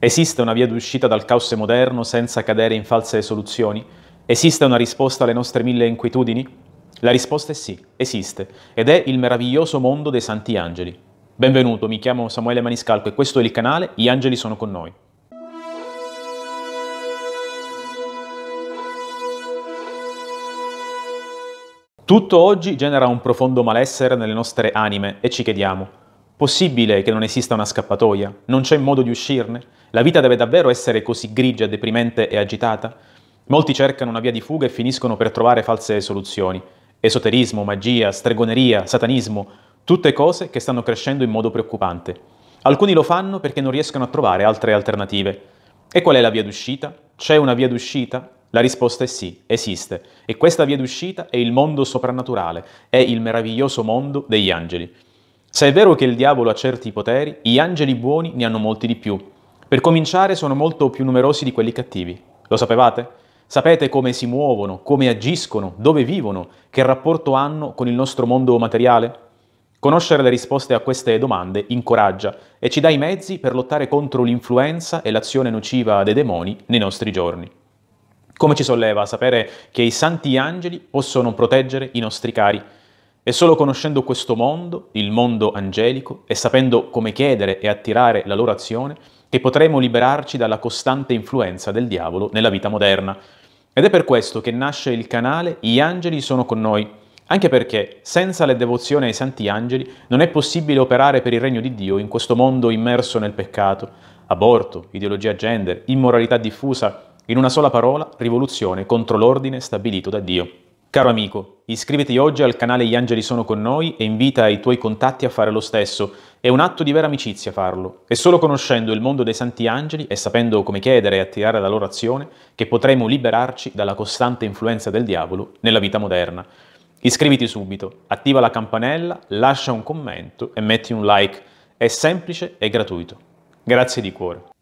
Esiste una via d'uscita dal caos moderno senza cadere in false soluzioni? Esiste una risposta alle nostre mille inquietudini? La risposta è sì, esiste, ed è il meraviglioso mondo dei Santi Angeli. Benvenuto, mi chiamo Samuele Maniscalco e questo è il canale Gli Angeli sono con noi. Tutto oggi genera un profondo malessere nelle nostre anime e ci chiediamo Possibile che non esista una scappatoia? Non c'è modo di uscirne? La vita deve davvero essere così grigia, deprimente e agitata? Molti cercano una via di fuga e finiscono per trovare false soluzioni. Esoterismo, magia, stregoneria, satanismo, tutte cose che stanno crescendo in modo preoccupante. Alcuni lo fanno perché non riescono a trovare altre alternative. E qual è la via d'uscita? C'è una via d'uscita? La risposta è sì, esiste. E questa via d'uscita è il mondo soprannaturale, è il meraviglioso mondo degli angeli. Se è vero che il diavolo ha certi poteri, gli angeli buoni ne hanno molti di più. Per cominciare sono molto più numerosi di quelli cattivi. Lo sapevate? Sapete come si muovono, come agiscono, dove vivono, che rapporto hanno con il nostro mondo materiale? Conoscere le risposte a queste domande incoraggia e ci dà i mezzi per lottare contro l'influenza e l'azione nociva dei demoni nei nostri giorni. Come ci solleva sapere che i santi angeli possono proteggere i nostri cari, e solo conoscendo questo mondo, il mondo angelico, e sapendo come chiedere e attirare la loro azione, che potremo liberarci dalla costante influenza del diavolo nella vita moderna. Ed è per questo che nasce il canale Gli angeli sono con noi, anche perché senza la devozione ai santi angeli non è possibile operare per il regno di Dio in questo mondo immerso nel peccato, aborto, ideologia gender, immoralità diffusa, in una sola parola, rivoluzione contro l'ordine stabilito da Dio. Caro amico, iscriviti oggi al canale Gli Angeli Sono Con Noi e invita i tuoi contatti a fare lo stesso. È un atto di vera amicizia farlo. È solo conoscendo il mondo dei Santi Angeli e sapendo come chiedere e attirare la loro azione che potremo liberarci dalla costante influenza del diavolo nella vita moderna. Iscriviti subito, attiva la campanella, lascia un commento e metti un like. È semplice e gratuito. Grazie di cuore.